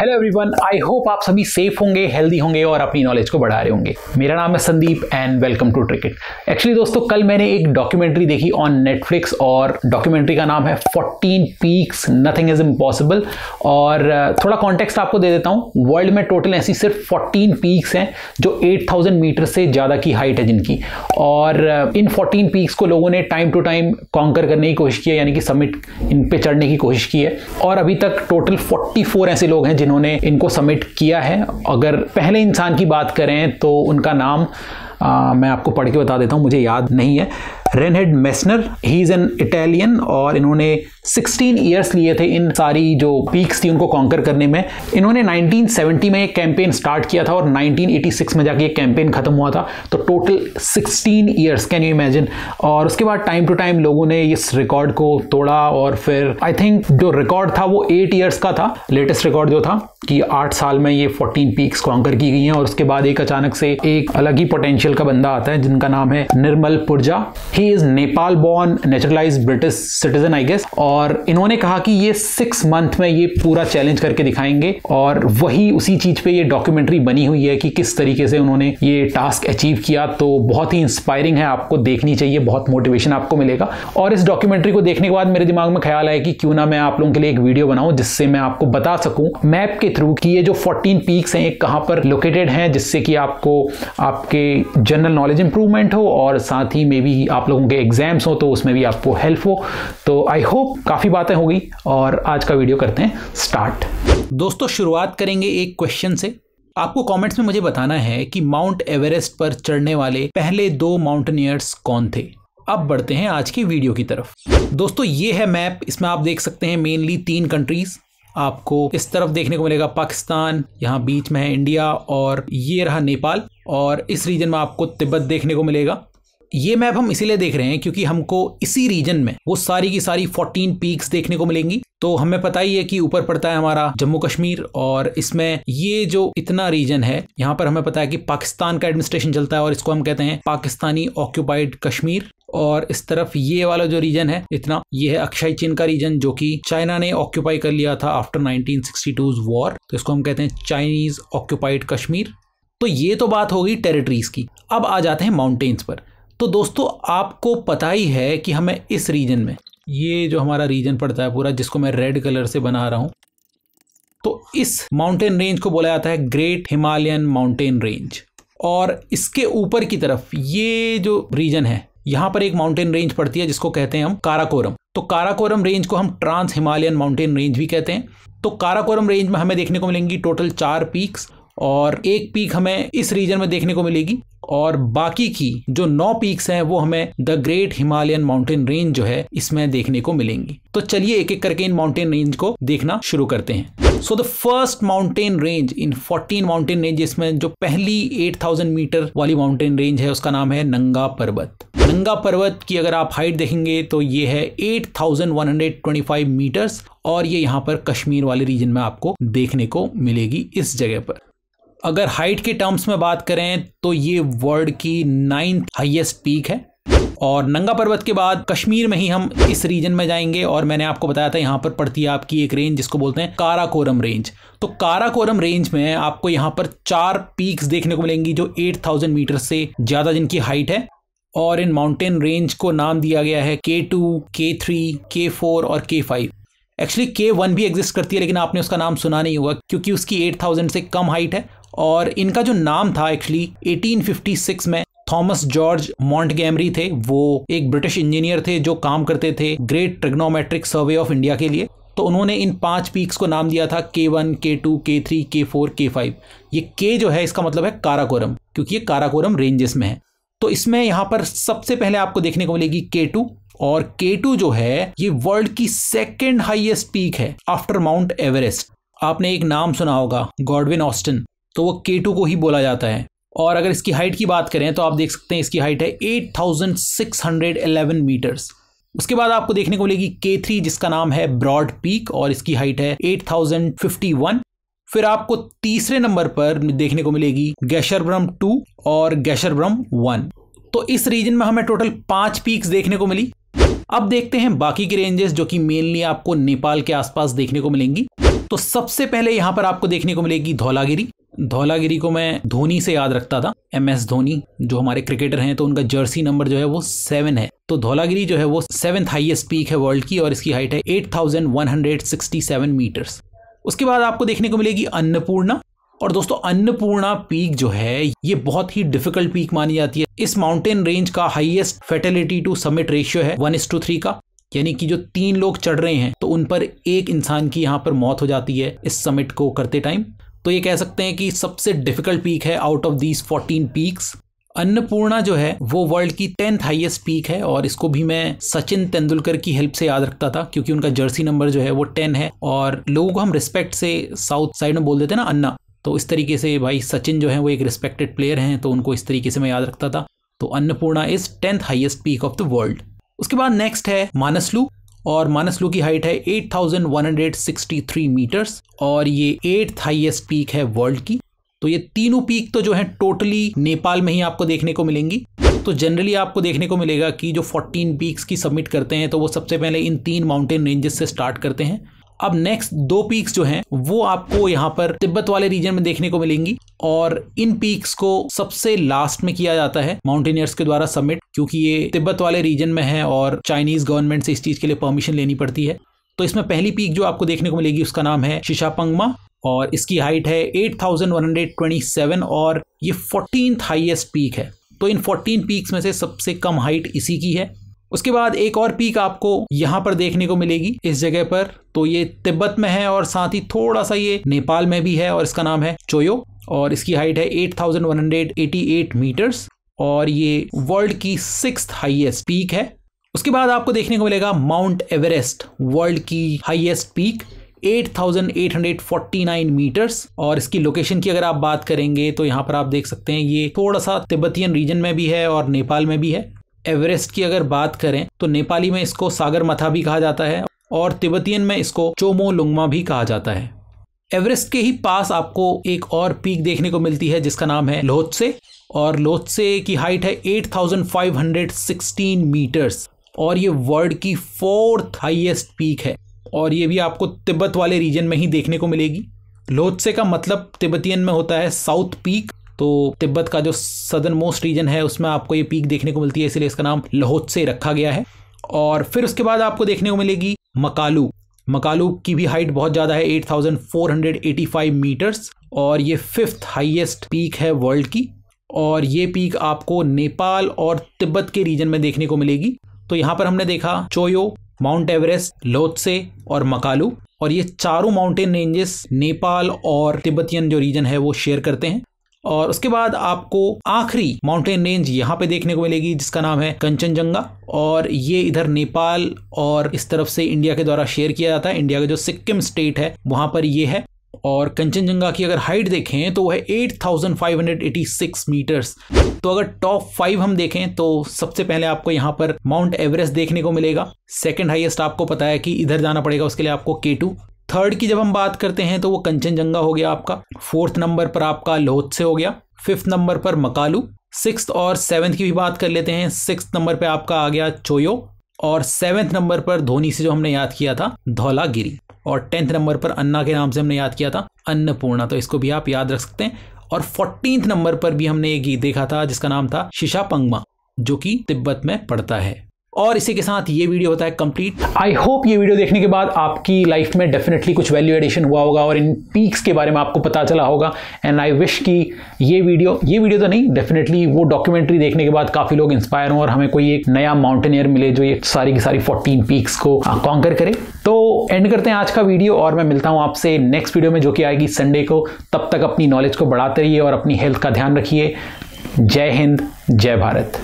hello everyone I hope आप सभी safe होंगे हेल्दी होंगे और अपनी नॉलेज को बढ़ा रहे होंगे मेरा नाम है Sandeep and welcome to cricket actually दोस्तों कल मैंने एक डॉक्यूमेंट्री देखी ऑन नेटफ्लिक्स और डॉक्यूमेंट्री का नाम है 14 पीक्स नथिंग इज इम्पॉसिबल और थोड़ा कॉन्टेक्स्ट आपको दे देता हूँ वर्ल्ड में टोटल ऐसी सिर्फ फोर्टीन पीक्स हैं जो एट मीटर से ज़्यादा की हाइट है जिनकी और इन फोर्टीन पीक्स को लोगों ने टाइम टू टाइम कॉन्कर करने की कोशिश की है यानी कि समिट इन पर चढ़ने की कोशिश की है और अभी तक टोटल फोर्टी ऐसे लोग हैं जिन जिन्होंने इनको सबमिट किया है अगर पहले इंसान की बात करें तो उनका नाम आ, मैं आपको पढ़ के बता देता हूँ मुझे याद नहीं है Reinhold Messner he is an Italian और इन्होंने 16 ईयर्स लिए थे इन सारी जो पीक्स थी उनको कॉन्कर करने में इन्होंने 1970 में एक कैंपेन स्टार्ट किया था और 1986 में जाके ये कैंपेन ख़त्म हुआ था तो total 16 years can you imagine और उसके बाद टाइम टू टाइम लोगों ने इस रिकॉर्ड को तोड़ा और फिर आई थिंक जो रिकॉर्ड था वो एट ईयर्स का था लेटेस्ट रिकॉर्ड जो था कि आठ साल में ये फोर्टीन पीक्स कॉन्कर की गई हैं और उसके बाद एक अचानक से एक अलग ही पोटेंशियल का बंदा आता है जिनका नाम है Nirmal Purja he is Nepal born naturalize British citizen I guess और इन्होंने कहा कि ये सिक्स मंथ में ये पूरा चैलेंज करके दिखाएंगे और वही उसी चीज पे ये डॉक्यूमेंट्री बनी हुई है कि किस तरीके से उन्होंने ये टास्क अचीव किया तो बहुत ही इंस्पायरिंग है आपको देखनी चाहिए बहुत मोटिवेशन आपको मिलेगा और इस डॉक्यूमेंट्री को देखने के बाद मेरे दिमाग में ख्याल आया कि क्यों ना मैं आप लोगों के लिए एक वीडियो बनाऊं जिससे मैं आपको बता सकूं मैप के के थ्रू कि ये जो 14 पीक्स हैं कहाँ पर लोकेटेड हैं जिससे कि आपको आपके जनरल नॉलेज इंप्रूवमेंट हो और साथ ही मे भी आप लोगों के एग्जाम्स हो तो उसमें भी आपको हेल्प हो तो आई होप काफ़ी बातें हो गई और आज का वीडियो करते हैं स्टार्ट दोस्तों शुरुआत करेंगे एक क्वेश्चन से आपको कमेंट्स में मुझे बताना है कि माउंट एवरेस्ट पर चढ़ने वाले पहले दो माउंटेनियर्स कौन थे अब बढ़ते हैं आज की वीडियो की तरफ दोस्तों ये है मैप इसमें आप देख सकते हैं मेनली तीन कंट्रीज आपको इस तरफ देखने को मिलेगा पाकिस्तान यहाँ बीच में है इंडिया और ये रहा नेपाल और इस रीजन में आपको तिब्बत देखने को मिलेगा ये मैप हम इसीलिए देख रहे हैं क्योंकि हमको इसी रीजन में वो सारी की सारी 14 पीक्स देखने को मिलेंगी तो हमें पता ही है कि ऊपर पड़ता है हमारा जम्मू कश्मीर और इसमें ये जो इतना रीजन है यहाँ पर हमें पता है कि पाकिस्तान का एडमिनिस्ट्रेशन चलता है और इसको हम कहते हैं पाकिस्तानी ऑक्यूपाइड कश्मीर और इस तरफ ये वाला जो रीजन है इतना ये है अक्षय चीन का रीजन जो कि चाइना ने ऑक्यूपाई कर लिया था आफ्टर टू वॉर तो इसको हम कहते हैं चाइनीज ऑक्यूपाइड कश्मीर तो ये तो बात होगी टेरिटरीज की अब आ जाते हैं माउंटेन्स पर तो दोस्तों आपको पता ही है कि हमें इस रीजन में ये जो हमारा रीजन पड़ता है पूरा जिसको मैं रेड कलर से बना रहा हूँ तो इस माउंटेन रेंज को बोला जाता है ग्रेट हिमालयन माउंटेन रेंज और इसके ऊपर की तरफ ये जो रीजन है यहां पर एक माउंटेन रेंज पड़ती है जिसको कहते हैं हम काराकोरम तो काराकोरम रेंज को हम ट्रांस हिमालयन माउंटेन रेंज भी कहते हैं तो काराकोरम रेंज में हमें देखने को मिलेंगी टोटल चार पीक्स और एक पीक हमें इस रीजन में देखने को मिलेगी और बाकी की जो नौ पीक्स हैं वो हमें the great Himalayan mountain range जो है इसमें देखने को मिलेंगी तो चलिए एक एक करके इन माउंटेन रेंज को देखना शुरू करते हैं so the first mountain range in 14 mountain range इसमें जो पहली 8000 मीटर वाली माउंटेन रेंज है उसका नाम है नंगा पर्वत नंगा पर्वत की अगर आप हाइट देखेंगे तो ये है 8125 मीटर्स और ये यहाँ पर कश्मीर वाले रीजन में आपको देखने को मिलेगी इस जगह पर अगर हाइट के टर्म्स में बात करें तो ये वर्ल्ड की नाइन्थ हाइएस्ट पीक है और नंगा पर्वत के बाद कश्मीर में ही हम इस रीजन में जाएंगे और मैंने आपको बताया था यहाँ पर पड़ती है आपकी एक रेंज जिसको बोलते हैं काराकोरम रेंज तो काराकोरम रेंज में आपको यहाँ पर चार पीक्स देखने को मिलेंगी जो 8000 मीटर से ज़्यादा जिनकी हाइट है और इन माउंटेन रेंज को नाम दिया गया है के टू के थ्री के फोर और K five actually K one भी एग्जिस्ट करती है लेकिन आपने उसका नाम सुना नहीं होगा क्योंकि उसकी एट थाउजेंड से कम हाइट है और इनका जो नाम था एक्चुअली 1856 में थॉमस जॉर्ज मॉन्ट थे वो एक ब्रिटिश इंजीनियर थे जो काम करते थे great trigonometric survey of India के लिए तो उन्होंने इन पांच पीक्स को नाम दिया था के वन के टू के थ्री के फोर के फाइव ये के जो है इसका मतलब है काराकोरम क्योंकि ये काराकोरम रेंजेस में है तो इसमें यहां पर सबसे पहले आपको देखने को मिलेगी के टू और के टू जो है ये वर्ल्ड की सेकेंड हाइएस्ट पीक है आफ्टर माउंट एवरेस्ट आपने एक नाम सुना होगा गॉडविन ऑस्टिन तो वो के टू को ही बोला जाता है और अगर इसकी हाइट की बात करें तो आप देख सकते हैं इसकी हाइट है 8611 मीटर्स उसके बाद आपको देखने को मिलेगी के थ्री जिसका नाम है ब्रॉड पीक और इसकी हाइट है 8051 फिर आपको तीसरे नंबर पर देखने को मिलेगी गैशरब्रम टू और गैशरब्रम वन तो इस रीजन में हमें टोटल पांच पीक्स देखने को मिली अब देखते हैं बाकी के रेंजेस जो कि मेनली आपको नेपाल के आसपास देखने को मिलेंगी तो सबसे पहले यहां पर आपको देखने को मिलेगी धौलागिरी धौलागिरी को मैं धोनी से याद रखता था एम एस धोनी जो हमारे क्रिकेटर हैं तो उनका जर्सी नंबर जो है वो सेवन है तो धौलागिरी जो है वो सेवन्थ हाइएस्ट पीक है वर्ल्ड की और इसकी हाइट है eight thousand one hundred seven meters उसके बाद आपको देखने को मिलेगी अन्नपूर्णा और दोस्तों अन्नपूर्णा पीक जो है ये बहुत ही डिफिकल्ट पीक मानी जाती है इस माउंटेन रेंज का highest fatality to summit ratio है वन इस टू थ्री का यानी कि जो तीन लोग चढ़ रहे हैं तो उन पर एक इंसान की यहाँ पर मौत हो जाती है इस समिट को करते टाइम तो ये कह सकते हैं कि सबसे डिफिकल्ट पीक है out of these fourteen peaks Annapurna जो है वो वर्ल्ड की टेंथ हाईएस्ट पीक है और इसको भी मैं सचिन तेंदुलकर की हेल्प से याद रखता था क्योंकि उनका जर्सी नंबर जो है वो टेन है और लोगों को हम रिस्पेक्ट से साउथ साइड में बोल देते ना अन्ना तो इस तरीके से भाई सचिन जो है वो एक रिस्पेक्टेड प्लेयर हैं तो उनको इस तरीके से मैं याद रखता था तो Annapurna is tenth highest peak of the world उसके बाद नेक्स्ट है मानसलू और मानस लू की हाइट है 8,163 मीटर्स और ये एट्थ हाईएस्ट पीक है वर्ल्ड की तो ये तीनों पीक तो जो है टोटली नेपाल में ही आपको देखने को मिलेंगी तो जनरली आपको देखने को मिलेगा कि जो 14 पीक्स की सबमिट करते हैं तो वो सबसे पहले इन तीन माउंटेन रेंजेस से स्टार्ट करते हैं अब नेक्स्ट दो पीक्स जो हैं वो आपको यहाँ पर तिब्बत वाले रीजन में देखने को मिलेंगी और इन पीक्स को सबसे लास्ट में किया जाता है माउंटेनियर्स के द्वारा सबमिट क्योंकि ये तिब्बत वाले रीजन में है और चाइनीज गवर्नमेंट से इस चीज के लिए परमिशन लेनी पड़ती है तो इसमें पहली पीक जो आपको देखने को मिलेगी उसका नाम है शिशापंगमा और इसकी हाइट है 8,127 और ये फोर्टीन हाइएस्ट पीक है तो इन 14 पीक्स में से सबसे कम हाइट इसी की है उसके बाद एक और पीक आपको यहाँ पर देखने को मिलेगी इस जगह पर तो ये तिब्बत में है और साथ ही थोड़ा सा ये नेपाल में भी है और इसका नाम है चोयो और इसकी हाइट है 8,188 मीटर्स और ये वर्ल्ड की सिक्स हाईएस्ट पीक है उसके बाद आपको देखने को मिलेगा माउंट एवरेस्ट वर्ल्ड की हाईएस्ट पीक 8,849 मीटर्स और इसकी लोकेशन की अगर आप बात करेंगे तो यहाँ पर आप देख सकते हैं ये थोड़ा सा तिब्बतियन रीजन में भी है और नेपाल में भी है एवरेस्ट की अगर बात करें तो नेपाली में इसको सागर मथा भी कहा जाता है और तिब्बतियन में इसको चोमो लुंगमा भी कहा जाता है एवरेस्ट के ही पास आपको एक और पीक देखने को मिलती है जिसका नाम है लोहत्से और लोहत्से की हाइट है 8,516 मीटर्स और ये वर्ल्ड की फोर्थ हाईएस्ट पीक है और ये भी आपको तिब्बत वाले रीजन में ही देखने को मिलेगी लोहत्से का मतलब तिब्बतियन में होता है साउथ पीक तो तिब्बत का जो सदर्न मोस्ट रीजन है उसमें आपको ये पीक देखने को मिलती है इसलिए इसका नाम लहोत से रखा गया है और फिर उसके बाद आपको देखने को मिलेगी मकालू मकालू की भी हाइट बहुत ज़्यादा है 8,485 मीटर्स और ये फिफ्थ हाईएस्ट पीक है वर्ल्ड की और ये पीक आपको नेपाल और तिब्बत के रीजन में देखने को मिलेगी तो यहाँ पर हमने देखा चोयो माउंट एवरेस्ट लोत्से और मकालू और ये चारों माउंटेन रेंजेस नेपाल और तिब्बतियन जो रीजन है वो शेयर करते हैं और उसके बाद आपको आखिरी माउंटेन रेंज यहाँ पे देखने को मिलेगी जिसका नाम है कंचनजंगा और ये इधर नेपाल और इस तरफ से इंडिया के द्वारा शेयर किया जाता है इंडिया का जो सिक्किम स्टेट है वहाँ पर ये है और कंचनजंगा की अगर हाइट देखें तो वह एट मीटर्स तो अगर टॉप फाइव हम देखें तो सबसे पहले आपको यहाँ पर माउंट एवरेस्ट देखने को मिलेगा सेकंड हाईएस्ट आपको पता है कि इधर जाना पड़ेगा उसके लिए आपको के थर्ड की जब हम बात करते हैं तो वो कंचनजंगा हो गया आपका फोर्थ नंबर पर आपका लोहत्से हो गया फिफ्थ नंबर पर मकालू सिक्स और सेवन्थ की भी बात कर लेते हैं सिक्स नंबर पर आपका आ गया चोयो और सेवन्थ नंबर पर धोनी से जो हमने याद किया था धौलागिरी और टेंथ नंबर पर अन्ना के नाम से हमने याद किया था अन्नपूर्णा तो इसको भी आप याद रख सकते हैं और फोर्टीन नंबर पर भी हमने एक गीत देखा था जिसका नाम था शिशा पंगमा जो कि तिब्बत में पड़ता है और इसी के साथ ये वीडियो होता है कंप्लीट आई होप ये वीडियो देखने के बाद आपकी लाइफ में डेफिनेटली कुछ वैल्यू एडिशन हुआ होगा और इन पीक्स के बारे में आपको पता चला होगा एंड आई विश कि ये वीडियो ये वीडियो तो नहीं डेफिनेटली वो डॉक्यूमेंट्री देखने के बाद काफ़ी लोग इंस्पायर हों और हमें कोई एक नया माउंटेनियर मिले जो ये सारी की सारी फोर्टीन पीक्स को कॉन्कर करे तो एंड करते हैं आज का वीडियो और मैं मिलता हूँ आपसे नेक्स्ट वीडियो में जो कि आएगी संडे को तब तक अपनी नॉलेज को बढ़ाते रहिए और अपनी हेल्थ का ध्यान रखिए जय हिंद जय भारत